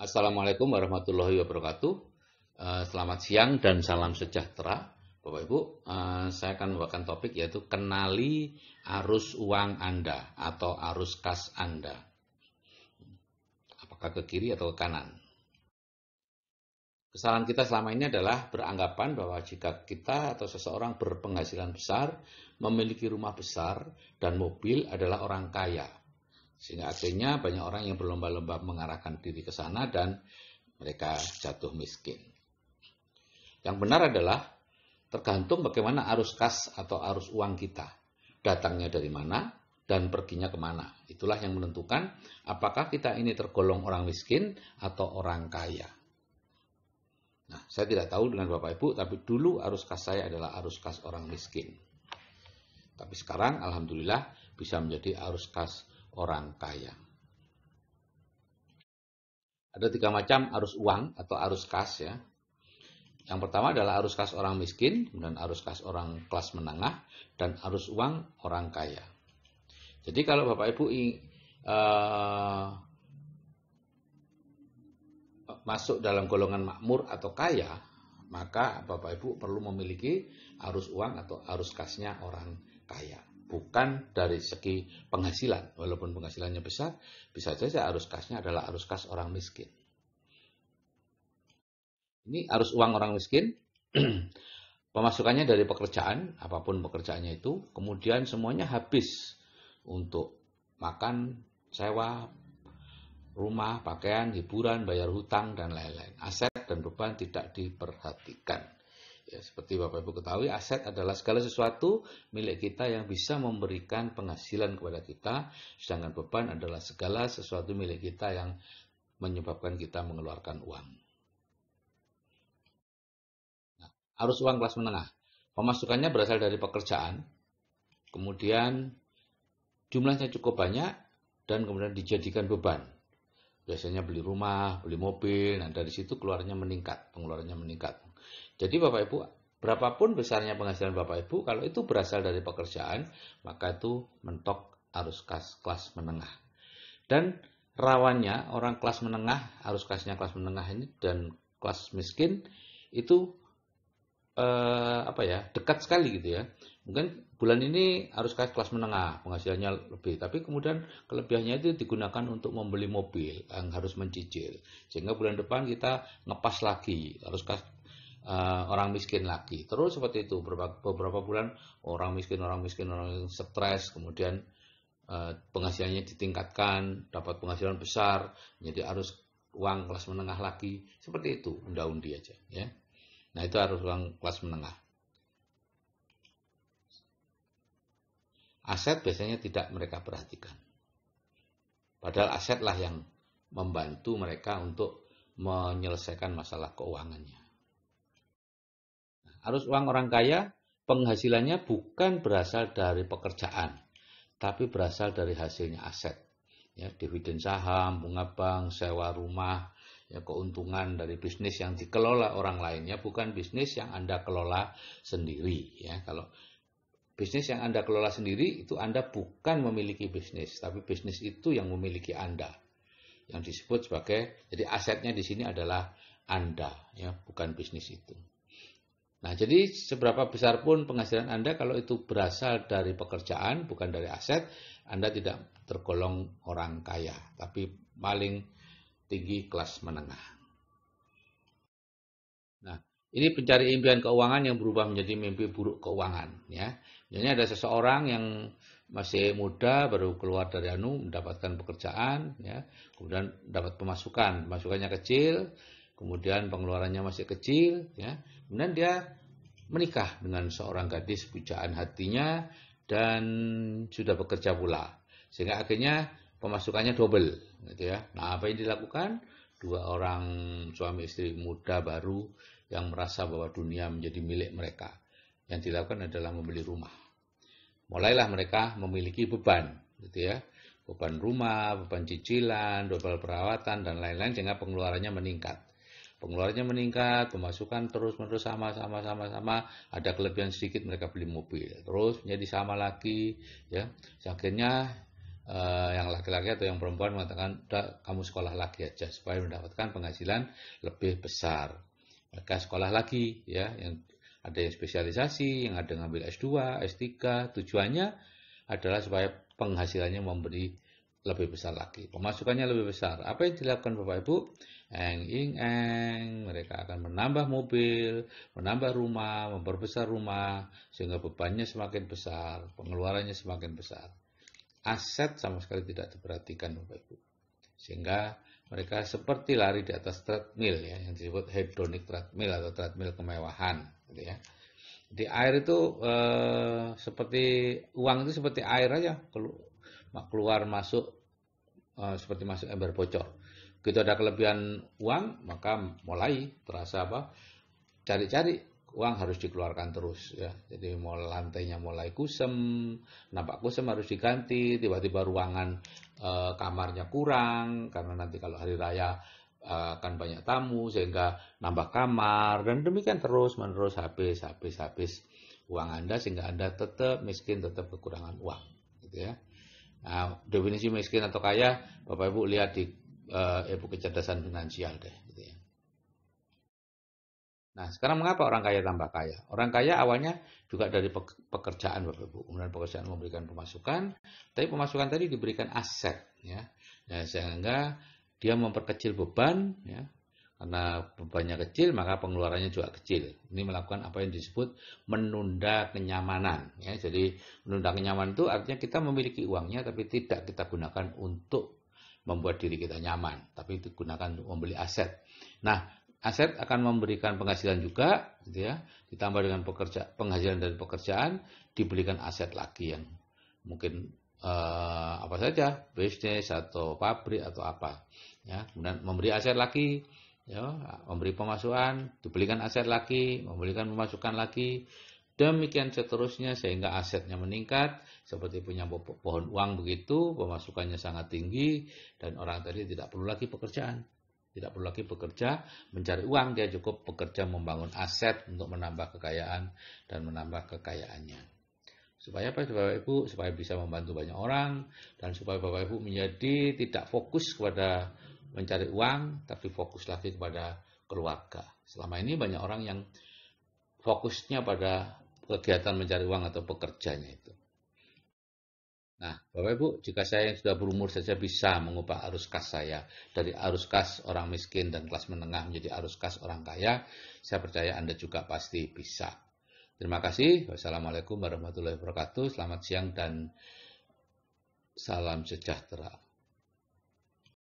Assalamualaikum warahmatullahi wabarakatuh. Eh, selamat siang dan salam sejahtera, Bapak Ibu. Eh, saya akan membawakan topik yaitu kenali arus uang Anda atau arus kas Anda. Apakah ke kiri atau ke kanan? Kesalahan kita selama ini adalah beranggapan bahwa jika kita atau seseorang berpenghasilan besar, memiliki rumah besar dan mobil adalah orang kaya sehingga akhirnya banyak orang yang berlomba-lomba mengarahkan diri ke sana dan mereka jatuh miskin. Yang benar adalah tergantung bagaimana arus kas atau arus uang kita. Datangnya dari mana dan perginya kemana. Itulah yang menentukan apakah kita ini tergolong orang miskin atau orang kaya. Nah, saya tidak tahu dengan Bapak Ibu, tapi dulu arus kas saya adalah arus kas orang miskin. Tapi sekarang Alhamdulillah bisa menjadi arus kas orang kaya. Ada tiga macam arus uang atau arus kas ya. Yang pertama adalah arus kas orang miskin, kemudian arus kas orang kelas menengah, dan arus uang orang kaya. Jadi kalau Bapak Ibu uh, masuk dalam golongan makmur atau kaya, maka Bapak Ibu perlu memiliki arus uang atau arus kasnya orang kaya bukan dari segi penghasilan. Walaupun penghasilannya besar, bisa saja arus kasnya adalah arus kas orang miskin. Ini arus uang orang miskin. Pemasukannya dari pekerjaan, apapun pekerjaannya itu, kemudian semuanya habis untuk makan, sewa, rumah, pakaian, hiburan, bayar hutang, dan lain-lain. Aset dan beban tidak diperhatikan. Ya, seperti Bapak Ibu ketahui, aset adalah segala sesuatu milik kita yang bisa memberikan penghasilan kepada kita, sedangkan beban adalah segala sesuatu milik kita yang menyebabkan kita mengeluarkan uang. Nah, arus uang kelas menengah. Pemasukannya berasal dari pekerjaan, kemudian jumlahnya cukup banyak, dan kemudian dijadikan beban. Biasanya beli rumah, beli mobil, nah dari situ keluarnya meningkat, pengeluarannya meningkat. Jadi Bapak Ibu, berapapun besarnya penghasilan Bapak Ibu, kalau itu berasal dari pekerjaan, maka itu mentok arus kas kelas menengah. Dan rawannya orang kelas menengah, arus kasnya kelas menengah ini dan kelas miskin itu eh, apa ya dekat sekali gitu ya. Mungkin bulan ini arus kas kelas menengah penghasilannya lebih, tapi kemudian kelebihannya itu digunakan untuk membeli mobil yang harus mencicil, sehingga bulan depan kita ngepas lagi arus kas uh, orang miskin lagi. Terus seperti itu beberapa, beberapa bulan orang miskin, orang miskin, orang miskin stres, kemudian uh, penghasilannya ditingkatkan, dapat penghasilan besar, jadi harus uang kelas menengah lagi. Seperti itu daun undi aja, ya. Nah, itu harus uang kelas menengah. Aset biasanya tidak mereka perhatikan. Padahal asetlah yang membantu mereka untuk menyelesaikan masalah keuangannya. Arus uang orang kaya penghasilannya bukan berasal dari pekerjaan, tapi berasal dari hasilnya aset. Ya, dividen saham, bunga bank, sewa rumah, ya, keuntungan dari bisnis yang dikelola orang lainnya bukan bisnis yang Anda kelola sendiri. Ya, kalau bisnis yang Anda kelola sendiri itu Anda bukan memiliki bisnis, tapi bisnis itu yang memiliki Anda. Yang disebut sebagai jadi asetnya di sini adalah Anda, ya, bukan bisnis itu. Nah, jadi seberapa besar pun penghasilan Anda kalau itu berasal dari pekerjaan bukan dari aset, Anda tidak tergolong orang kaya, tapi paling tinggi kelas menengah. Nah, ini pencari impian keuangan yang berubah menjadi mimpi buruk keuangan ya. Jadi ada seseorang yang masih muda baru keluar dari anu mendapatkan pekerjaan ya kemudian dapat pemasukan pemasukannya kecil kemudian pengeluarannya masih kecil, ya. Kemudian dia menikah dengan seorang gadis pujaan hatinya dan sudah bekerja pula. Sehingga akhirnya pemasukannya double, gitu ya. Nah, apa yang dilakukan? Dua orang suami istri muda baru yang merasa bahwa dunia menjadi milik mereka. Yang dilakukan adalah membeli rumah. Mulailah mereka memiliki beban, gitu ya. Beban rumah, beban cicilan, double perawatan, dan lain-lain sehingga pengeluarannya meningkat pengeluarannya meningkat, pemasukan terus menerus sama sama sama sama, ada kelebihan sedikit mereka beli mobil, terus menjadi sama lagi, ya. Akhirnya eh, yang laki-laki atau yang perempuan mengatakan, kamu sekolah lagi aja supaya mendapatkan penghasilan lebih besar. Mereka sekolah lagi, ya. Yang ada yang spesialisasi, yang ada ngambil S2, S3, tujuannya adalah supaya penghasilannya memberi lebih besar lagi. Pemasukannya lebih besar. Apa yang dilakukan Bapak Ibu? Eng ing eng, mereka akan menambah mobil, menambah rumah, memperbesar rumah sehingga bebannya semakin besar, pengeluarannya semakin besar. Aset sama sekali tidak diperhatikan Bapak Ibu. Sehingga mereka seperti lari di atas treadmill ya, yang disebut hedonic treadmill atau treadmill kemewahan gitu ya. Di air itu eh, seperti uang itu seperti air aja, keluar masuk eh, seperti masuk ember bocor. Kita gitu ada kelebihan uang, maka mulai terasa apa? Cari-cari uang harus dikeluarkan terus ya. Jadi mulai lantainya mulai kusem, nampak kusem harus diganti, tiba-tiba ruangan e, kamarnya kurang karena nanti kalau hari raya akan eh, banyak tamu sehingga nambah kamar dan demikian terus menerus habis habis habis uang Anda sehingga Anda tetap miskin, tetap kekurangan uang gitu ya. Nah, definisi miskin atau kaya, Bapak Ibu lihat di uh, e, kecerdasan finansial deh. Gitu ya. Nah, sekarang mengapa orang kaya tambah kaya? Orang kaya awalnya juga dari pekerjaan Bapak Ibu. Kemudian pekerjaan memberikan pemasukan, tapi pemasukan tadi diberikan aset ya. Nah, sehingga dia memperkecil beban ya. Karena bebannya kecil, maka pengeluarannya juga kecil. Ini melakukan apa yang disebut menunda kenyamanan. Ya, jadi menunda kenyamanan itu artinya kita memiliki uangnya, tapi tidak kita gunakan untuk membuat diri kita nyaman, tapi digunakan untuk membeli aset. Nah, aset akan memberikan penghasilan juga, gitu ya. Ditambah dengan pekerja, penghasilan dari pekerjaan, dibelikan aset lagi yang mungkin eh, apa saja, bisnis atau pabrik atau apa. Ya, kemudian memberi aset lagi, ya memberi pemasukan dibelikan aset lagi membelikan pemasukan lagi demikian seterusnya sehingga asetnya meningkat seperti punya pohon uang begitu pemasukannya sangat tinggi dan orang tadi tidak perlu lagi pekerjaan tidak perlu lagi bekerja mencari uang dia cukup bekerja membangun aset untuk menambah kekayaan dan menambah kekayaannya supaya apa bapak ibu supaya bisa membantu banyak orang dan supaya bapak ibu menjadi tidak fokus kepada mencari uang, tapi fokus lagi kepada keluarga. Selama ini banyak orang yang fokusnya pada kegiatan mencari uang atau pekerjanya itu. Nah, Bapak Ibu, jika saya yang sudah berumur saja bisa mengubah arus kas saya dari arus kas orang miskin dan kelas menengah menjadi arus kas orang kaya, saya percaya Anda juga pasti bisa. Terima kasih. Wassalamualaikum warahmatullahi wabarakatuh. Selamat siang dan salam sejahtera.